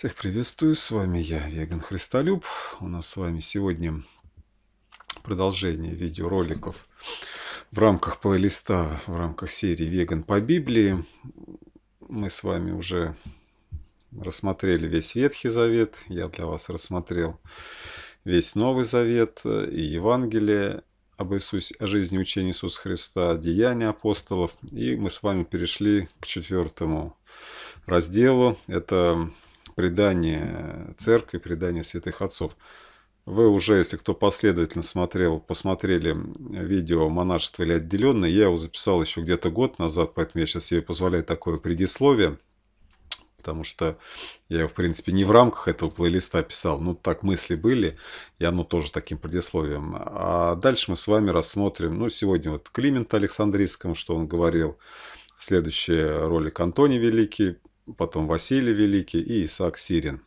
Всех приветствую, с вами я, Веган Христолюб. У нас с вами сегодня продолжение видеороликов в рамках плейлиста, в рамках серии «Веган по Библии». Мы с вами уже рассмотрели весь Ветхий Завет, я для вас рассмотрел весь Новый Завет и Евангелие об Иисусе, о жизни учении Иисуса Христа, деяния апостолов. И мы с вами перешли к четвертому разделу. Это предание церкви, предание святых отцов. Вы уже, если кто последовательно смотрел, посмотрели видео «Монашество или отделенное», я его записал еще где-то год назад, поэтому я сейчас себе позволяю такое предисловие, потому что я, в принципе, не в рамках этого плейлиста писал, но так мысли были, и оно тоже таким предисловием. А дальше мы с вами рассмотрим, ну сегодня вот Климент Александрийскому, что он говорил, следующий ролик Антоний Великий, потом Василий Великий и Исаак Сирин.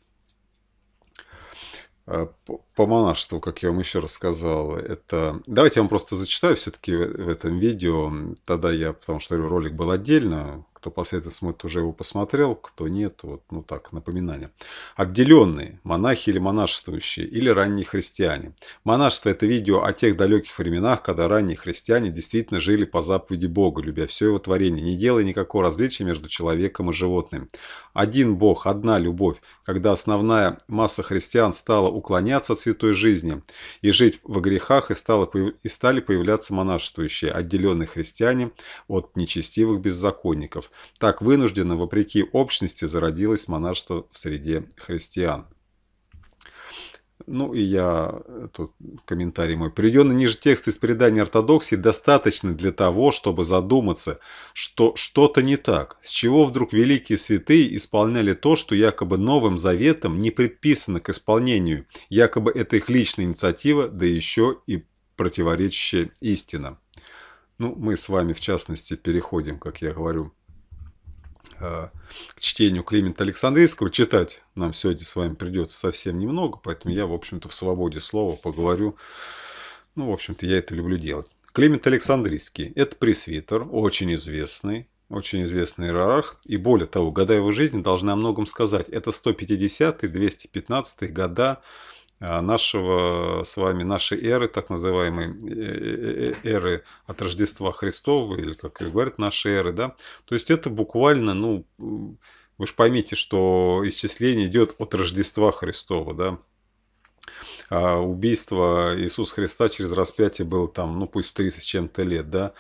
Э, по монашеству, как я вам еще рассказал, это... Давайте я вам просто зачитаю все-таки в этом видео. Тогда я, потому что ролик был отдельно, кто посоветует смотрит, уже его посмотрел, кто нет, вот, ну так, напоминание. Отделенные монахи или монашествующие, или ранние христиане. Монашество – это видео о тех далеких временах, когда ранние христиане действительно жили по заповеди Бога, любя все его творение, не делая никакого различия между человеком и животным. Один Бог, одна любовь, когда основная масса христиан стала уклоняться от святой жизни и жить во грехах, и, стало, и стали появляться монашествующие, отделенные христиане от нечестивых беззаконников. Так вынужденно, вопреки общности, зародилось монашество в среде христиан. Ну и я, э, тут комментарий мой. Приведенный ниже текст из передания ортодоксии достаточно для того, чтобы задуматься, что что-то не так. С чего вдруг великие святые исполняли то, что якобы Новым Заветом не предписано к исполнению. Якобы это их личная инициатива, да еще и противоречащая истина. Ну, мы с вами, в частности, переходим, как я говорю, а, к чтению Климента Александрийского. Читать нам сегодня с вами придется совсем немного, поэтому я, в общем-то, в свободе слова поговорю. Ну, в общем-то, я это люблю делать. Климент Александрийский – это пресвитер, очень известный, очень известный иерарх. И более того, года его жизни должны о многом сказать. Это 150-215 года Э, нашего с вами, нашей эры, так называемой э, э, эры от Рождества Христова, или как и говорят, наши эры, да. То есть это буквально, ну, вы же поймите, что исчисление идет от Рождества Христова, да. А убийство Иисуса Христа через распятие было там, ну пусть в 30 с чем-то лет, да.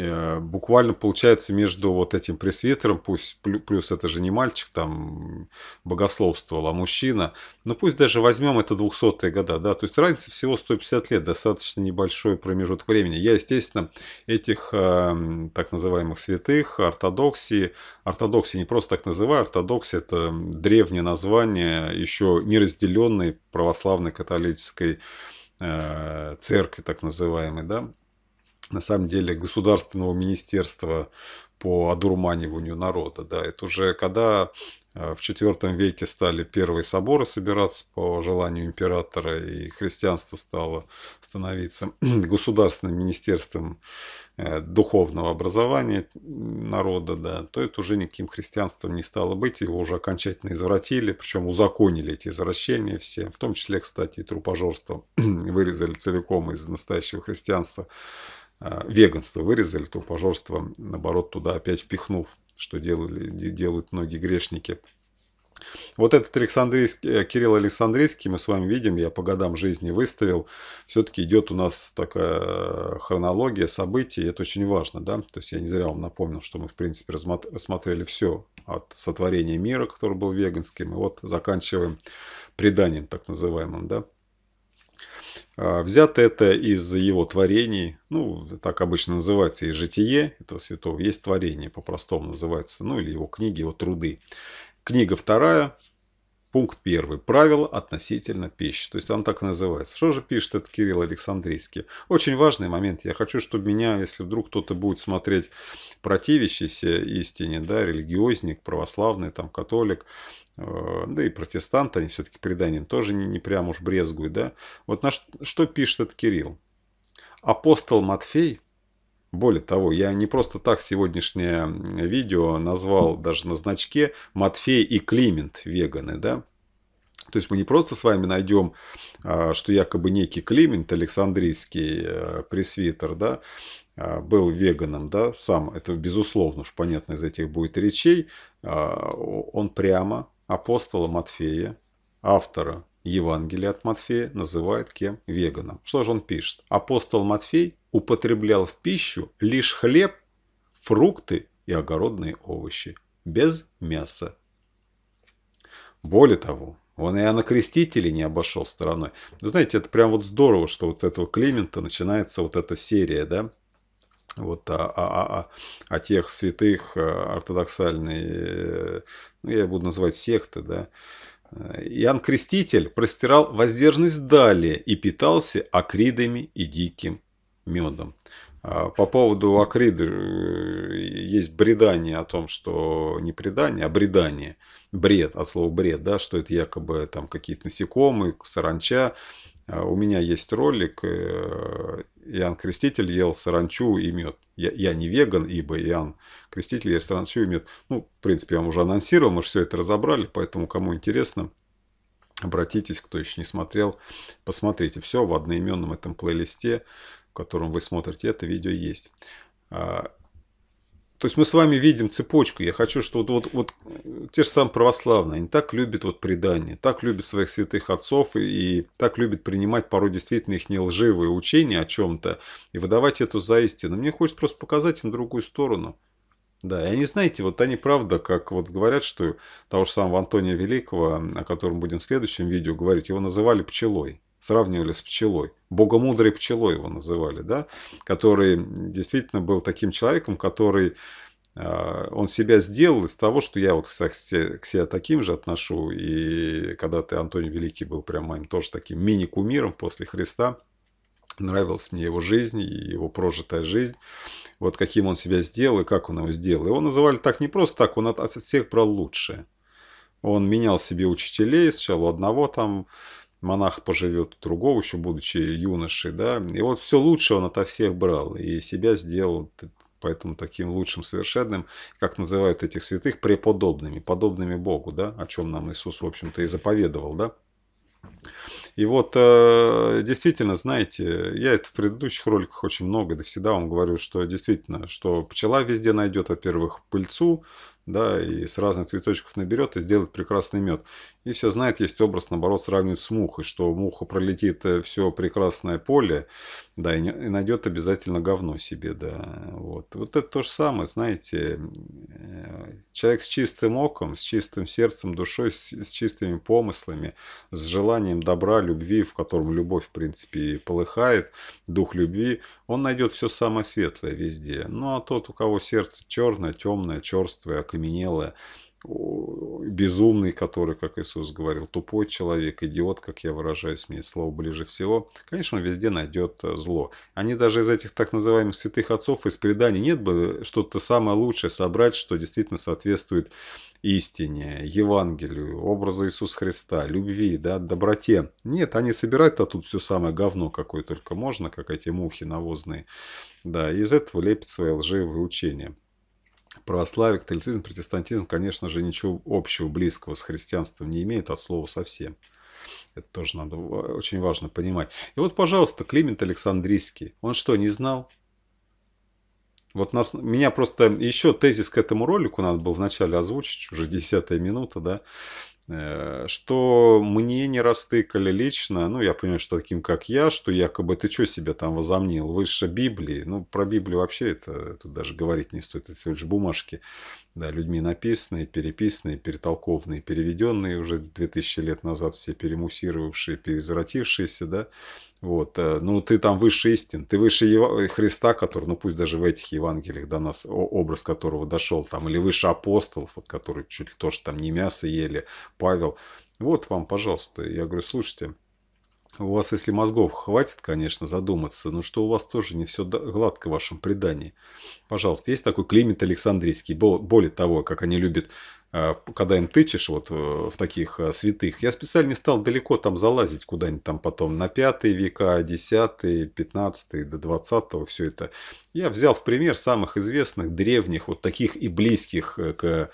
Э, буквально получается между вот этим пресвитером, пусть плюс это же не мальчик, там богословствовал, а мужчина, но ну, пусть даже возьмем это 200-е года, да, то есть разница всего 150 лет, достаточно небольшой промежуток времени. Я, естественно, этих э, так называемых святых, ортодоксии, ортодоксии не просто так называю, ортодоксия это древнее название, еще неразделенной православной католической э, церкви, так называемой, да, на самом деле государственного министерства по одурманиванию народа. Да, это уже когда э, в IV веке стали первые соборы собираться по желанию императора, и христианство стало становиться государственным министерством э, духовного образования народа, да, то это уже никаким христианством не стало быть, его уже окончательно извратили, причем узаконили эти извращения все, в том числе, кстати, и трупожорство вырезали целиком из настоящего христианства. А, веганство вырезали, то пожорство, наоборот, туда опять впихнув, что делали, делают многие грешники. Вот этот Александрийский, э, Кирилл Александрийский, мы с вами видим, я по годам жизни выставил. Все-таки идет у нас такая хронология событий, это очень важно, да. То есть я не зря вам напомнил, что мы, в принципе, рассмотрели все от сотворения мира, который был веганским, и вот заканчиваем преданием так называемым, да. А, Взято это из его творений, ну, так обычно называется и житие этого святого, есть творение, по-простому называется, ну, или его книги, его труды. Книга вторая, пункт первый, правила относительно пищи, то есть он так называется. Что же пишет этот Кирилл Александрийский? Очень важный момент, я хочу, чтобы меня, если вдруг кто-то будет смотреть противящийся истине, да, религиозник, православный, там, католик, Э, да и протестанты, они все-таки преданием тоже не, не прям уж брезгуют, да. Вот на что, что пишет этот Кирилл? Апостол Матфей, более того, я не просто так сегодняшнее видео назвал даже на значке Матфей и Климент веганы, да. То есть мы не просто с вами найдем, а, что якобы некий Климент, Александрийский э, пресвитер, да, а, был веганом, да, сам, это безусловно уж понятно из этих будет речей, а, он прямо апостола Матфея, автора Евангелия от Матфея называет кем? Веганом. Что же он пишет? Апостол Матфей употреблял в пищу лишь хлеб, фрукты и огородные овощи, без мяса. Более того, он и Иоанна Крестителя не обошел стороной. Вы знаете, это прям вот здорово, что вот с этого Климента начинается вот эта серия, да? вот, о, о, о, о тех святых э, ортодоксальной, э, ну, я буду называть секты, да, э, Иоанн Креститель простирал воздержность далее и питался акридами и диким медом. А по поводу акриды есть бредание о том, что не предание, а бредание. Бред, от слова бред, да, что это якобы там какие-то насекомые, саранча, а, у меня есть ролик, э, Иоанн Креститель ел саранчу и мед. Я, я не веган, ибо Иоанн Креститель ел саранчу и мед. Ну, в принципе, я вам уже анонсировал, мы же все это разобрали, поэтому, кому интересно, обратитесь, кто еще не смотрел, посмотрите. Все в одноименном этом плейлисте, в котором вы смотрите это видео, есть. А, то есть мы с вами видим цепочку. Я хочу, что вот, вот, вот э, те же самые православные, они так любят вот предание, так любят своих святых отцов и, и так любят принимать порой действительно их нелживые учения о чем-то и выдавать эту за истину. Мне хочется просто показать им другую сторону. Да, и они, знаете, вот они правда, как вот говорят, что того же самого Антония Великого, о котором будем в следующем видео говорить, его называли пчелой сравнивали с пчелой. Богомудрой пчелой его называли, да, который действительно был таким человеком, который а, он себя сделал из того, что я вот к себе таким же отношу. И когда ты, Антоний Великий, был прям моим тоже таким мини-кумиром после Христа, нравилась мне его жизнь и его прожитая жизнь. Вот каким он себя сделал и как он его сделал. Его называли так не просто так, он от всех брал лучшее. Он менял себе учителей, сначала одного там монах поживет у другого, еще будучи юношей, да, и вот все лучшее он ото всех брал, и себя сделал поэтому таким лучшим, совершенным, как называют этих святых, преподобными, подобными Богу, да, о чем нам Иисус, в общем-то, и заповедовал, да. И вот, э, действительно, знаете, я это в предыдущих роликах очень много, да всегда вам говорю, что действительно, что пчела везде найдет, во-первых, пыльцу, да, и с разных цветочков наберет и сделает прекрасный мед. И все знают, есть образ, наоборот, сравнивать с мухой, что муха пролетит э, все прекрасное поле, да, и найдет обязательно говно себе, да. Вот. вот это то же самое, знаете, э, человек с чистым оком, с чистым сердцем, душой, с, чистыми помыслами, с желанием добра, любви, в котором любовь, в принципе, и полыхает, дух любви, он найдет все самое светлое везде. Ну, а тот, у кого сердце черное, темное, черствое, окаменелое, безумный, который, как Иисус говорил, тупой человек, идиот, как я выражаюсь, мне слово ближе всего, конечно, он везде найдет э, зло. Они даже из этих так называемых святых отцов из преданий нет бы что-то самое лучшее собрать, что действительно соответствует истине, Евангелию, образу Иисуса Христа, любви, да, доброте. Нет, они собирают-то тут все самое говно, какое только можно, как эти мухи навозные. Да, из этого лепят свои лживые учения. Православие, католицизм, протестантизм, конечно же, ничего общего, близкого с христианством не имеет а от слова совсем. Это тоже надо э, очень важно понимать. И вот, пожалуйста, Климент Александрийский. Он что, не знал? Вот нас, меня просто еще тезис к этому ролику надо было вначале озвучить, уже десятая минута, да. Э, что мне не растыкали лично, ну, я понимаю, что таким, как я, что якобы ты что себе там возомнил, выше Библии, ну, про Библию вообще это тут даже говорить не стоит, это всего лишь бумажки, да, людьми написанные, переписанные, перетолкованные, переведенные уже 2000 лет назад, все перемусировавшие, перезвратившиеся, да, вот, э, ну, ты там выше истин, ты выше э, Христа, который, ну, пусть даже в этих Евангелиях до нас образ которого дошел, там, или выше апостолов, вот, которые чуть ли тоже там не мясо ели, Павел. Вот вам, пожалуйста. Я говорю, слушайте, у вас, если мозгов хватит, конечно, задуматься, но что у вас тоже не все гладко в вашем предании. Пожалуйста, есть такой Климент Александрийский. Более того, как они любят а, когда им тычешь вот э, в таких э, святых, я специально не стал далеко там залазить куда-нибудь там потом на 5 века, 10, 15 до 20 все это. Я взял в пример самых известных, древних, вот таких и близких э, к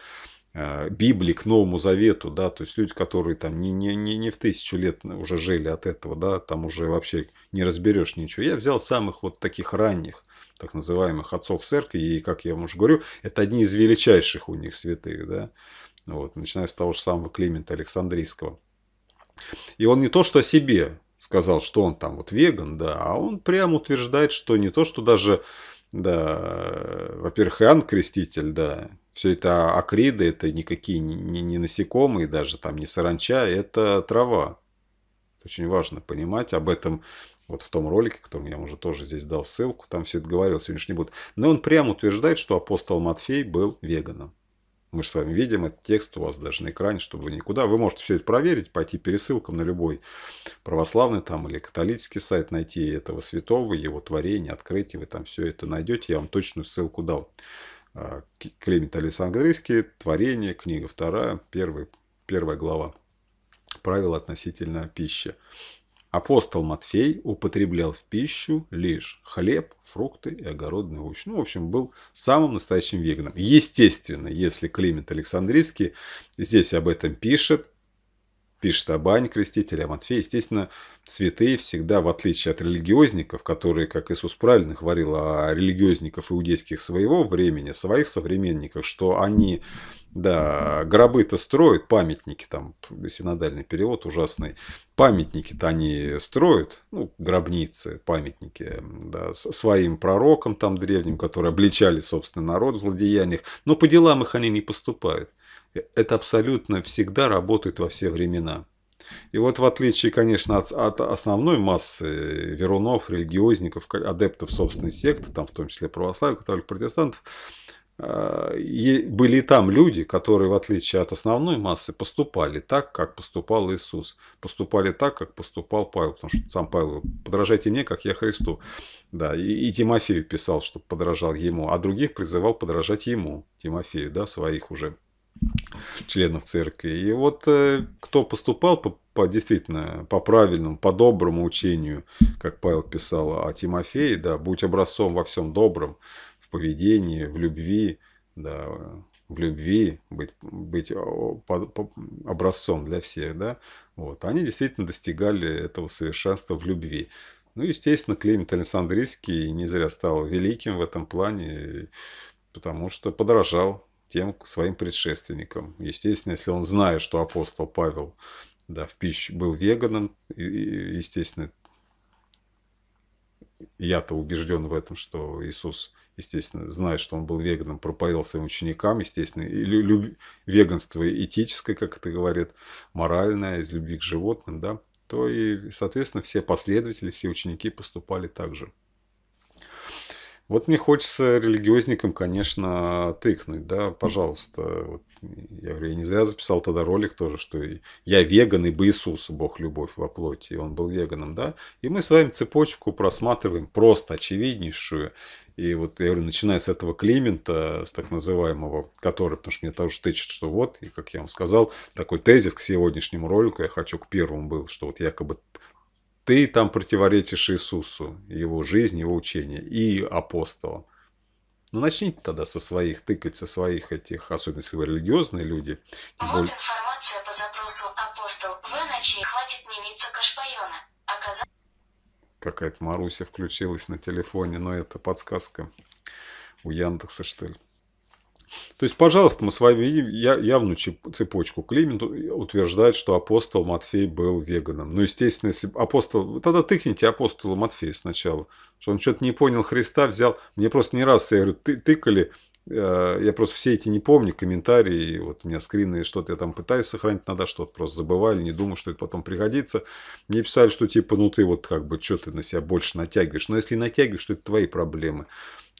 Библии, к Новому Завету, да, то есть люди, которые там не, не, не, не в тысячу лет уже жили от этого, да, там уже вообще не разберешь ничего. Я взял самых вот таких ранних, так называемых отцов церкви, и, как я вам уже говорю, это одни из величайших у них святых, да, вот, начиная с того же самого Климента Александрийского. И он не то что о себе сказал, что он там вот веган, да, а он прямо утверждает, что не то, что даже, да, во-первых, Иоанн Креститель, да, все это акриды, это никакие не, не насекомые, даже там не саранча, это трава. Очень важно понимать об этом вот в том ролике, которым я уже тоже здесь дал ссылку, там все это говорил, сегодняшний будет. Но он прямо утверждает, что апостол Матфей был веганом. Мы же с вами видим этот текст у вас даже на экране, чтобы никуда. Вы можете все это проверить, пойти пересылкам на любой православный там или католический сайт, найти этого святого, его творение, открыть, и вы там все это найдете. Я вам точную ссылку дал. А, Климент Александрийский, творение, книга вторая, первый, первая глава. Правила относительно пищи. Апостол Матфей употреблял в пищу лишь хлеб, фрукты и огородный овощ. Ну, в общем, был самым настоящим веганом. Естественно, если Климент Александрийский здесь об этом пишет, пишет Абань, а Матфей, естественно, святые всегда, в отличие от религиозников, которые, как Иисус правильно говорил о религиозников иудейских своего времени, своих современниках, что они, да, гробы-то строят, памятники там, синодальный перевод ужасный, памятники-то они строят, ну, гробницы, памятники, да, своим пророкам там древним, которые обличали собственный народ в злодеяниях, но по делам их они не поступают. Это абсолютно всегда работает во все времена. И вот в отличие, конечно, от, от основной массы э, верунов, религиозников, адептов собственной секты, там в том числе православных, католиков, протестантов, а, были и там люди, которые, в отличие от основной массы, поступали так, как поступал Иисус. Поступали так, как поступал Павел. Потому что сам Павел говорил, подражайте мне, как я Христу. Да, и, и Тимофею писал, чтобы подражал ему, а других призывал подражать ему, Тимофею, да, своих уже членов церкви. И вот э, кто поступал по, по действительно по правильному, по доброму учению, как Павел писал о Тимофее, да, будь образцом во всем добром, в поведении, в любви, да, в любви, быть, быть образцом для всех, да, вот, они действительно достигали этого совершенства в любви. Ну, естественно, Климент Александрийский не зря стал великим в этом плане, потому что подражал тем своим предшественникам. Естественно, если он знает, что апостол Павел да, в пищу был веганом, и, естественно, я-то убежден в этом, что Иисус, естественно, знает, что он был веганом, проповедовал своим ученикам, естественно, и люб... веганство этическое, как это говорит, моральное, из любви к животным, да, то и, соответственно, все последователи, все ученики поступали так же. Вот мне хочется религиозникам, конечно, тыкнуть, да, пожалуйста. Вот я говорю, я не зря записал тогда ролик тоже, что я веган, ибо Иисус, Бог любовь во плоти, и он был веганом, да. И мы с вами цепочку просматриваем просто очевиднейшую. И вот я говорю, начиная с этого Климента, с так называемого, который, потому что мне тоже тычет, что вот, и как я вам сказал, такой тезис к сегодняшнему ролику, я хочу к первому был, что вот якобы ты там противоречишь Иисусу, его жизни, его учения и апостолам. Ну, начните тогда со своих, тыкать со своих этих, особенно если вы религиозные люди. Вот более... информация по запросу «Апостол В. Ночи. Хватит немиться Кашпайона». Оказалось... Какая-то Маруся включилась на телефоне, но это подсказка у Яндекса, что ли. То есть, пожалуйста, мы с вами явную цепочку. Климент утверждает, что апостол Матфей был веганом. Ну, естественно, если апостол... Тогда тыкните апостола Матфея сначала. Что он что-то не понял Христа, взял... Мне просто не раз, я говорю, ты, тыкали, э, я просто все эти не помню, комментарии, вот у меня скрины, что-то я там пытаюсь сохранить, надо что-то просто забывали, не думаю, что это потом пригодится. Мне писали, что типа, ну ты вот как бы, что ты на себя больше натягиваешь. Но если натягиваешь, то это твои проблемы.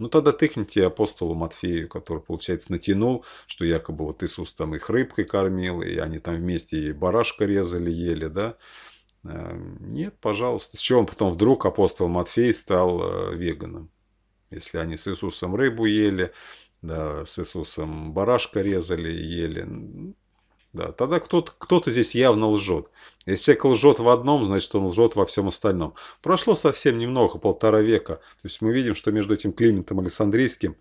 Ну тогда тыкните апостолу Матфею, который, получается, натянул, что якобы вот Иисус там их рыбкой кормил, и они там вместе и барашка резали, ели, да. Эм, нет, пожалуйста. С чего он потом вдруг апостол Матфей стал э, веганом? Если они с Иисусом рыбу ели, да, с Иисусом барашка резали ели. Да, тогда кто-то кто, -то, здесь явно лжет. Если человек лжет в одном, значит он лжет во всем остальном. Прошло совсем немного, полтора века. То есть мы видим, что между этим Климентом Александрийским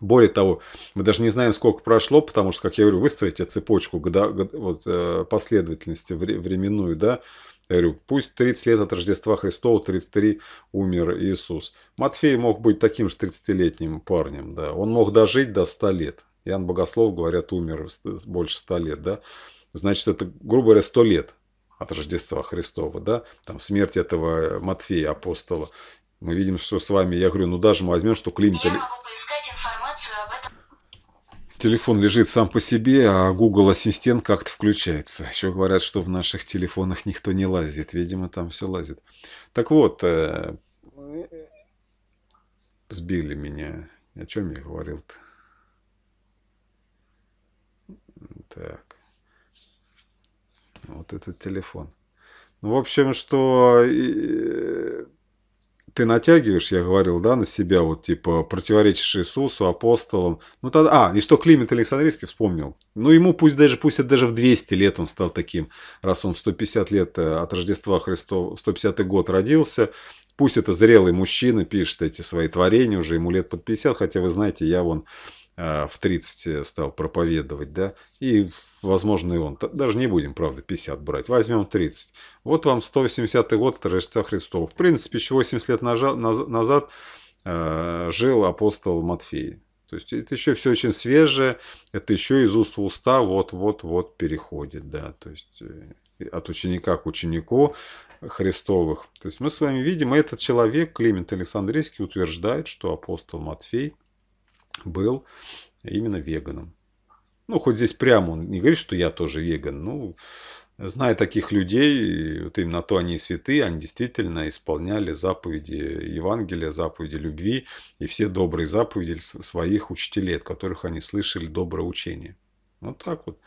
более того, мы даже не знаем, сколько прошло, потому что, как я говорю, выстроите цепочку года, год, вот, э, последовательности временную, да, я говорю, пусть 30 лет от Рождества Христова, 33 умер Иисус. Матфей мог быть таким же 30-летним парнем, да, он мог дожить до 100 лет, Иоанн Богослов, говорят, умер больше ста лет, да, значит, это, грубо говоря, сто лет от Рождества Христова, да, там смерть этого э, Матфея, апостола. Мы видим, что с вами, я говорю, ну даже мы возьмем, что Клим... Я могу поискать информацию об этом. Телефон лежит сам по себе, а Google Ассистент как-то включается. Еще говорят, что в наших телефонах никто не лазит. Видимо, там все лазит. Так вот, э, э, сбили меня. О чем я говорил-то? Так. Вот этот телефон. Ну, в общем, что э, ты натягиваешь, я говорил, да, на себя, вот типа противоречишь Иисусу, апостолам. Ну тогда, а, и что Климент Александрийский вспомнил. Ну ему пусть даже, пусть это даже в 200 лет он стал таким, раз он в 150 лет э, от Рождества Христова, в 150 год родился, пусть это зрелый мужчина, пишет эти свои творения уже, ему лет под 50, хотя вы знаете, я вон Э, в 30 стал проповедовать, да, и, возможно, и он, даже не будем, правда, 50 брать, возьмем 30. Вот вам 180-й год Рождества Христова. В принципе, еще 80 лет назад э, жил апостол Матфей. То есть это еще все очень свежее, это еще из уст в уста вот-вот-вот переходит, да, то есть э, от ученика к ученику Христовых. То есть мы с вами видим, этот человек, Климент Александрийский, утверждает, что апостол Матфей – был именно веганом. Ну, хоть здесь прямо он не говорит, что я тоже веган. Ну, зная таких людей, вот именно то они и святые, они действительно исполняли заповеди Евангелия, заповеди любви и все добрые заповеди своих учителей, от которых они слышали доброе учение. Вот так вот.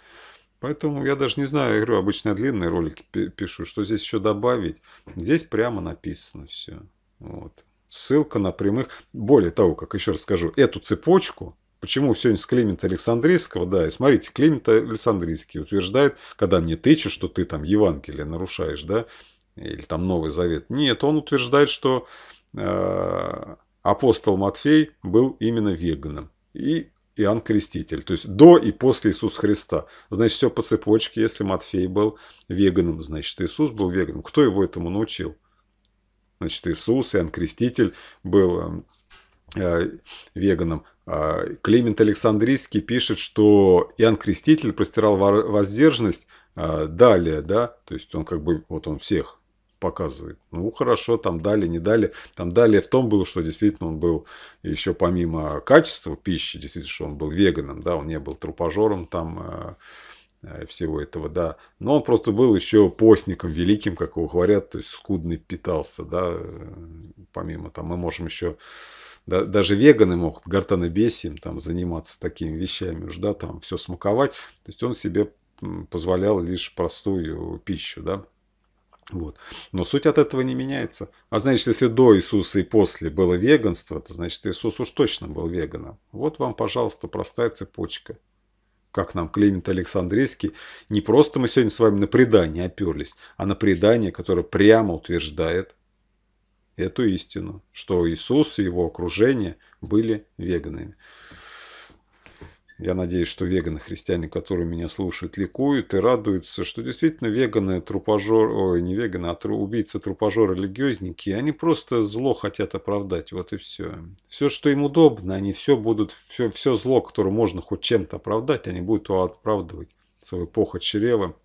Поэтому я даже не знаю, я говорю, обычно длинные ролики пишу, что здесь еще добавить. Здесь прямо написано все. Вот ссылка на прямых. Более того, как еще раз скажу, эту цепочку, почему сегодня с Климента Александрийского, да, и смотрите, Климент Александрийский утверждает, когда мне тычут, что ты там Евангелие нарушаешь, да, или там Новый Завет. Нет, он утверждает, что э, апостол Матфей был именно веганом. И Иоанн Креститель, то есть до и после Иисуса Христа. Значит, все по цепочке, если Матфей был веганом, значит, Иисус был веганом. Кто его этому научил? Значит, Иисус, Иоанн Креститель был э, э, веганом. А Климент Александрийский пишет, что Иоанн Креститель простирал воздержанность э, далее, да, то есть он как бы, вот он всех показывает. Ну, хорошо, там дали, не дали. Там далее в том было, что действительно он был еще помимо качества пищи, действительно, что он был веганом, да, он не был трупожором там, Э, всего этого, да. Но он просто был еще постником великим, как его говорят, то есть скудный питался, да. Э, помимо там мы можем еще да, даже веганы могут гортанобесием там заниматься такими вещами уж, да, там все смаковать. То есть он себе позволял лишь простую пищу, да. Вот. Но суть от этого не меняется. А значит, если до Иисуса и после было веганство, то значит Иисус уж точно был веганом. Вот вам, пожалуйста, простая цепочка как нам Климент Александрийский, не просто мы сегодня с вами на предание оперлись, а на предание, которое прямо утверждает эту истину, что Иисус и его окружение были веганами. Я надеюсь, что веганы-христиане, которые меня слушают, ликуют и радуются, что действительно веганы, трупожоры, ой, не веганы, а тру, убийцы, трупажоры, религиозники, они просто зло хотят оправдать, вот и все. Все, что им удобно, они все будут, все, все зло, которое можно хоть чем-то оправдать, они будут его оправдывать. Свою похоть чрева,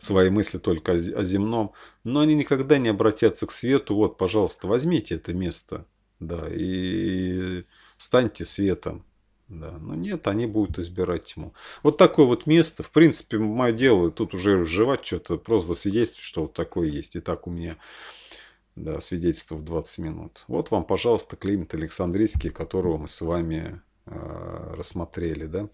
свои мысли только о земном, но они никогда не обратятся к свету, вот, пожалуйста, возьмите это место, да, и станьте светом, да, но нет, они будут избирать тьму. Вот такое вот место. В принципе, мое дело тут уже жевать что-то, просто свидетельство, что вот такое есть. И так у меня да, свидетельство в 20 минут. Вот вам, пожалуйста, климат Александрийский, которого мы с вами э, рассмотрели. Да?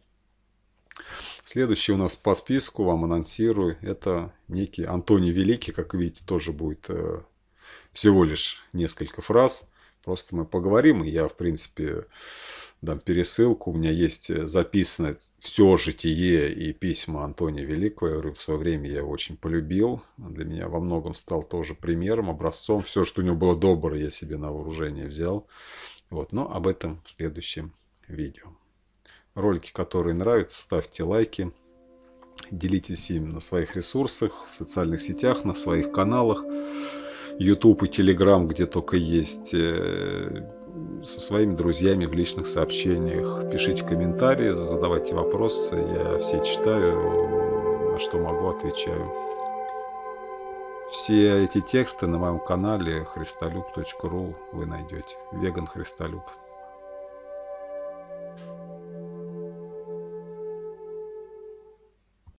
Следующий у нас по списку, вам анонсирую, это некий Антоний Великий, как видите, тоже будет э, всего лишь несколько фраз. Просто мы поговорим, и я, в принципе, дам пересылку. У меня есть э, записано все житие и письма Антония Великого. Я говорю, в свое время я его очень полюбил. Он для меня во многом стал тоже примером, образцом. Все, что у него было доброе, я себе на вооружение взял. Вот, но об этом в следующем видео. Ролики, которые нравятся, ставьте лайки. Делитесь им на своих ресурсах, в социальных сетях, на своих каналах. YouTube и Telegram, где только есть э, со своими друзьями в личных сообщениях. Пишите комментарии, задавайте вопросы, я все читаю, на что могу отвечаю. Все эти тексты на моем канале христолюб.ру вы найдете. Веган Христолюб.